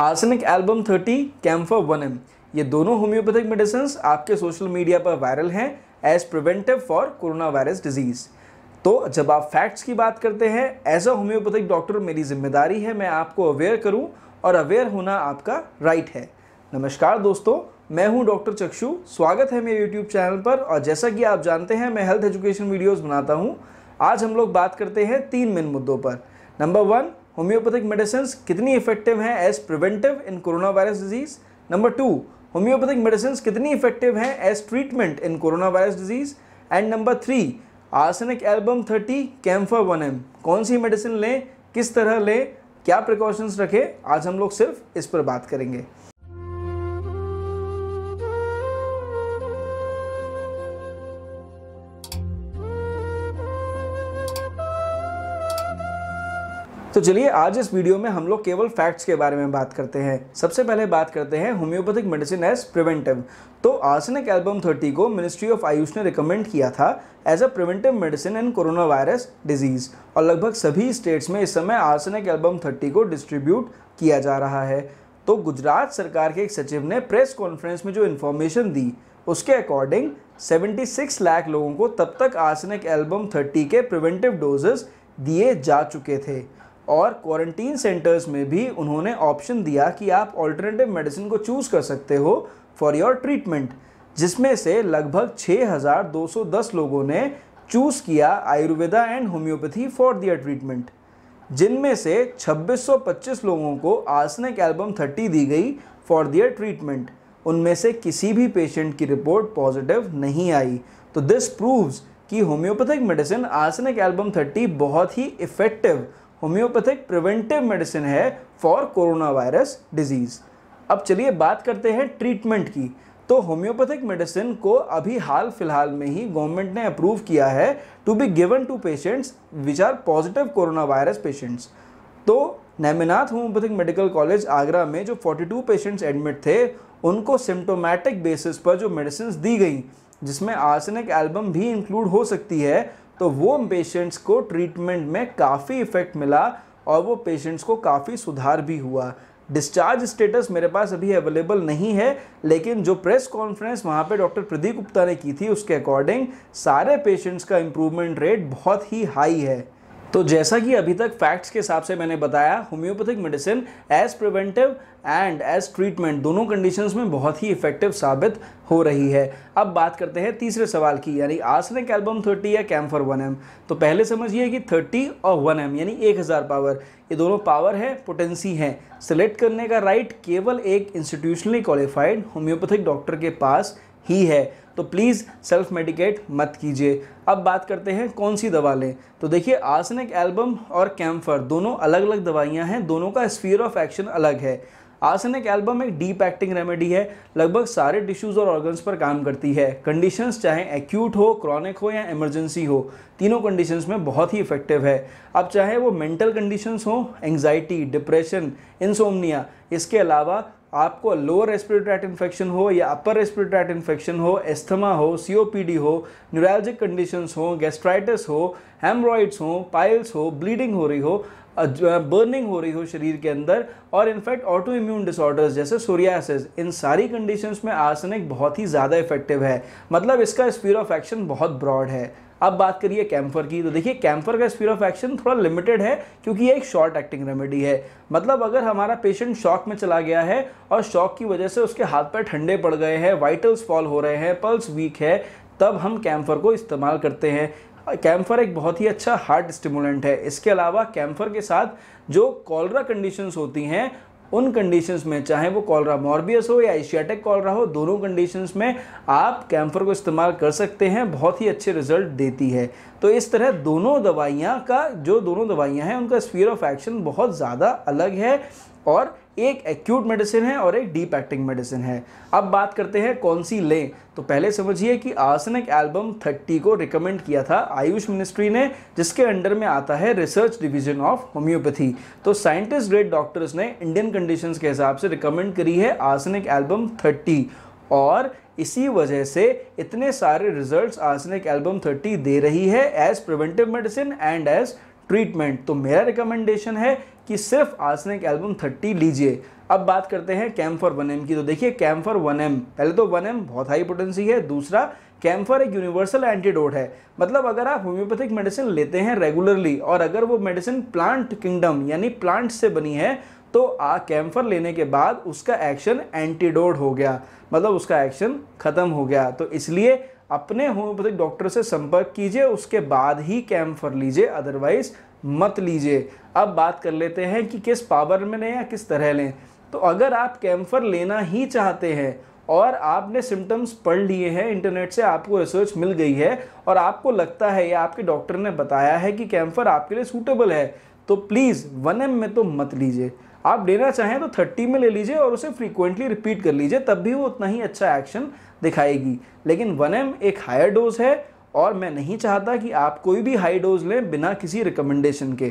arsenic album thirty camphor one M ये दोनों homeopathic medicine आपके सोशल मीडिया पर वायरल हैं as preventive for corona virus disease तो जब आप फैक्ट्स की बात करते हैं एज अ होम्योपैथिक डॉक्टर मेरी जिम्मेदारी है मैं आपको अवेयर करूं और अवेयर होना आपका राइट है नमस्कार दोस्तों मैं हूं डॉक्टर चक्षु स्वागत है मेरे यूट्यूब चैनल पर और जैसा कि आप जानते हैं मैं हेल्थ एजुकेशन वीडियोज़ बनाता हूँ आज हम लोग बात करते हैं तीन मेन मुद्दों पर नंबर वन होम्योपैथिक मेडिसिन कितनी इफेक्टिव हैं as preventive in corona virus disease number two homeopathic medicine कितनी इफेक्टिव हैं as treatment in corona virus disease and number three arsenic album thirty camphor one M कौन सी medicine लें किस तरह लें क्या प्रिकॉशंस रखें आज हम लोग सिर्फ इस पर बात करेंगे तो चलिए आज इस वीडियो में हम लोग केवल फैक्ट्स के बारे में बात करते हैं सबसे पहले बात करते हैं होम्योपैथिक मेडिसिन एज प्रिवेंटिव तो आर्सनिक एल्बम 30 को मिनिस्ट्री ऑफ आयुष ने रिकमेंड किया था as a preventive medicine in corona virus disease और लगभग सभी स्टेट्स में इस समय आर्सनिक एल्बम थर्टी को डिस्ट्रीब्यूट किया जा रहा है तो गुजरात सरकार के एक सचिव ने प्रेस कॉन्फ्रेंस में जो इन्फॉर्मेशन दी उसके अकॉर्डिंग 76 लाख लोगों को तब तक आर्सनिक एल्बम 30 के प्रिवेंटिव डोजेस दिए जा चुके थे और क्वारंटीन सेंटर्स में भी उन्होंने ऑप्शन दिया कि आप ऑल्टरनेटिव मेडिसिन को चूज़ कर सकते हो फॉर योर ट्रीटमेंट जिसमें से लगभग 6,210 लोगों ने चूज़ किया ayurveda and homeopathy for their treatment जिनमें से 2625 लोगों को आसनिक एल्बम 30 दी गई फॉर दियर ट्रीटमेंट उनमें से किसी भी पेशेंट की रिपोर्ट पॉजिटिव नहीं आई तो दिस प्रूव्स कि होम्योपैथिक मेडिसिन आसनिक एल्बम 30 बहुत ही इफ़ेक्टिव होम्योपैथिक प्रिवेंटिव मेडिसिन है फॉर कोरोना वायरस डिजीज़ अब चलिए बात करते हैं ट्रीटमेंट की तो होम्योपैथिक मेडिसिन को अभी हाल फिलहाल में ही गवर्नमेंट ने अप्रूव किया है to be given to patients which are positive corona virus patients तो Naiminath homeopathic medical college Agra में जो 42 पेशेंट्स एडमिट थे उनको सिम्टोमेटिक बेसिस पर जो मेडिसिन दी गई जिसमें आर्सेनिक एल्बम भी इंक्लूड हो सकती है तो वो पेशेंट्स को ट्रीटमेंट में काफ़ी इफ़ेक्ट मिला और वो पेशेंट्स को काफ़ी सुधार भी हुआ डिस्चार्ज स्टेटस मेरे पास अभी अवेलेबल नहीं है लेकिन जो प्रेस कॉन्फ्रेंस वहाँ पे डॉक्टर प्रदीप गुप्ता ने की थी उसके अकॉर्डिंग सारे पेशेंट्स का इम्प्रूवमेंट रेट बहुत ही हाई है तो जैसा कि अभी तक फैक्ट्स के हिसाब से मैंने बताया homeopathic medicine as preventive and as treatment दोनों कंडीशंस में बहुत ही इफेक्टिव साबित हो रही है अब बात करते हैं तीसरे सवाल की यानी आसनिक एल्बम 30 या कैम्फर 1m तो पहले समझिए कि 30 और 1m यानी 1000 पावर ये दोनों पावर है पोटेंसी है सिलेक्ट करने का राइट केवल एक इंस्टीट्यूशनली क्वालिफाइड होम्योपैथिक डॉक्टर के पास ही है तो प्लीज़ सेल्फ मेडिकेट मत कीजिए अब बात करते हैं कौन सी दवा लें तो देखिए आसनिक एल्बम और कैम्फर दोनों अलग अलग दवाइयाँ हैं दोनों का स्फीयर ऑफ एक्शन अलग है आसनिक एल्बम एक डीप एक्टिंग रेमेडी है लगभग सारे टिश्यूज़ और ऑर्गन्स पर काम करती है कंडीशंस चाहे एक्यूट हो क्रॉनिक हो या इमरजेंसी हो तीनों कंडीशंस में बहुत ही इफेक्टिव है अब चाहे वो मेंटल कंडीशंस हो एंग्जाइटी डिप्रेशन इंसोमनिया इसके अलावा आपको लोअर रेस्पिरेटरी इन्फेक्शन हो या अपर रेस्पिरेटरी इन्फेक्शन हो एस्थमा हो सीओपीडी हो न्यूरोलॉजिक कंडीशंस हो गैस्ट्राइटिस हो हेमरॉइड्स हो पाइल्स हो ब्लीडिंग हो रही हो बर्निंग हो रही हो शरीर के अंदर और इनफैक्ट ऑटो इम्यून डिसऑर्डर्स जैसे सोरियासिस इन सारी कंडीशंस में आर्सेनिक बहुत ही ज़्यादा इफेक्टिव है मतलब इसका स्पीड ऑफ एक्शन बहुत ब्रॉड है अब बात करिए कैम्फर की तो देखिए कैम्फर का स्पीड ऑफ एक्शन थोड़ा लिमिटेड है क्योंकि ये एक शॉर्ट एक्टिंग रेमेडी है मतलब अगर हमारा पेशेंट शॉक में चला गया है और शॉक की वजह से उसके हाथ पैर ठंडे पड़ गए हैं वाइटल्स फॉल हो रहे हैं पल्स वीक है तब हम कैम्फर को इस्तेमाल करते हैं कैम्फर एक बहुत ही अच्छा हार्ट स्टिमुलेंट है इसके अलावा कैम्फर के साथ जो कॉलरा कंडीशंस होती हैं उन कंडीशंस में चाहे वो कॉलरा मॉर्बियस हो या एशियाटिक कॉलरा हो दोनों कंडीशंस में आप कैम्फर को इस्तेमाल कर सकते हैं बहुत ही अच्छे रिजल्ट देती है तो इस तरह दोनों दवाइयाँ का जो दोनों दवाइयाँ हैं उनका स्पीड ऑफ एक्शन बहुत ज़्यादा अलग है और एक एक्यूट मेडिसिन है और एक डीप एक्टिंग मेडिसिन है अब बात करते हैं कौन सी लें तो पहले समझिए कि आसनिक एल्बम 30 को रिकमेंड किया था आयुष मिनिस्ट्री ने जिसके अंडर में आता है रिसर्च डिवीजन ऑफ होम्योपैथी तो साइंटिस्ट ग्रेड डॉक्टर्स ने इंडियन कंडीशंस के हिसाब से रिकमेंड करी है आसनिक एल्बम 30 और इसी वजह से इतने सारे रिजल्ट्स आसनिक एल्बम 30 दे रही है as preventive medicine and as treatment तो मेरा रिकमेंडेशन है कि सिर्फ आसनिक एल्बम 30 लीजिए अब बात करते हैं कैम्फर वन एम की तो देखिए कैम्फर वन एम पहले तो वन एम बहुत हाई पोटेंसी है दूसरा कैम्फर एक यूनिवर्सल एंटीडोट है मतलब अगर आप होम्योपैथिक मेडिसिन लेते हैं रेगुलरली और अगर वो मेडिसिन प्लांट किंगडम यानी प्लांट से बनी है तो आ कैम्फर लेने के बाद उसका एक्शन एंटीडोट हो गया मतलब उसका एक्शन ख़त्म हो गया तो इसलिए अपने होम्योपैथिक डॉक्टर से संपर्क कीजिए उसके बाद ही कैम्फर लीजिए अदरवाइज मत लीजिए अब बात कर लेते हैं कि किस पावर में लें या किस तरह लें तो अगर आप कैम्फर लेना ही चाहते हैं और आपने सिम्टम्स पढ़ लिए हैं इंटरनेट से आपको रिसर्च मिल गई है और आपको लगता है या आपके डॉक्टर ने बताया है कि कैम्फर आपके लिए सूटेबल है तो प्लीज़ वन एम में तो मत लीजिए आप लेना चाहें तो थर्टी में ले लीजिए और उसे फ्रीक्वेंटली रिपीट कर लीजिए तब भी वो उतना ही अच्छा एक्शन दिखाएगी लेकिन वन एम एक हायर डोज है और मैं नहीं चाहता कि आप कोई भी हाई डोज लें बिना किसी रिकमेंडेशन के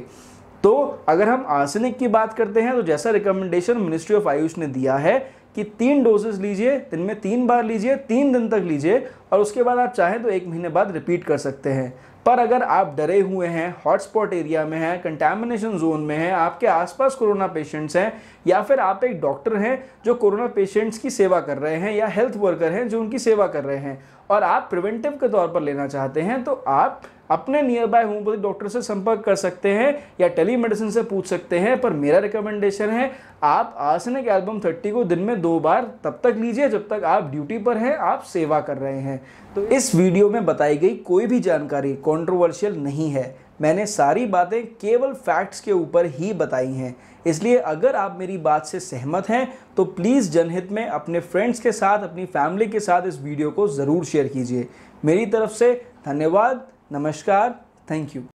तो अगर हम आर्सेनिक की बात करते हैं तो जैसा रिकमेंडेशन मिनिस्ट्री ऑफ आयुष ने दिया है कि तीन डोजेस लीजिए दिन में तीन बार लीजिए तीन दिन तक लीजिए और उसके बाद आप चाहें तो एक महीने बाद रिपीट कर सकते हैं पर अगर आप डरे हुए हैं हॉटस्पॉट एरिया में हैं कंटेमिनेशन जोन में हैं आपके आसपास कोरोना पेशेंट्स हैं या फिर आप एक डॉक्टर हैं जो कोरोना पेशेंट्स की सेवा कर रहे हैं या हेल्थ वर्कर हैं जो उनकी सेवा कर रहे हैं और आप प्रिवेंटिव के तौर पर लेना चाहते हैं तो आप अपने नियर बाय होम्योपैथिक डॉक्टर से संपर्क कर सकते हैं या टेली मेडिसिन से पूछ सकते हैं पर मेरा रिकमेंडेशन है आप आसनिक एल्बम थर्टी को दिन में दो बार तब तक लीजिए जब तक आप ड्यूटी पर हैं आप सेवा कर रहे हैं तो इस वीडियो में बताई गई कोई भी जानकारी कौन कॉन्ट्रोवर्शियल नहीं है मैंने सारी बातें केवल फैक्ट्स के ऊपर ही बताई हैं इसलिए अगर आप मेरी बात से सहमत हैं तो प्लीज़ जनहित में अपने फ्रेंड्स के साथ अपनी फैमिली के साथ इस वीडियो को ज़रूर शेयर कीजिए मेरी तरफ से धन्यवाद नमस्कार थैंक यू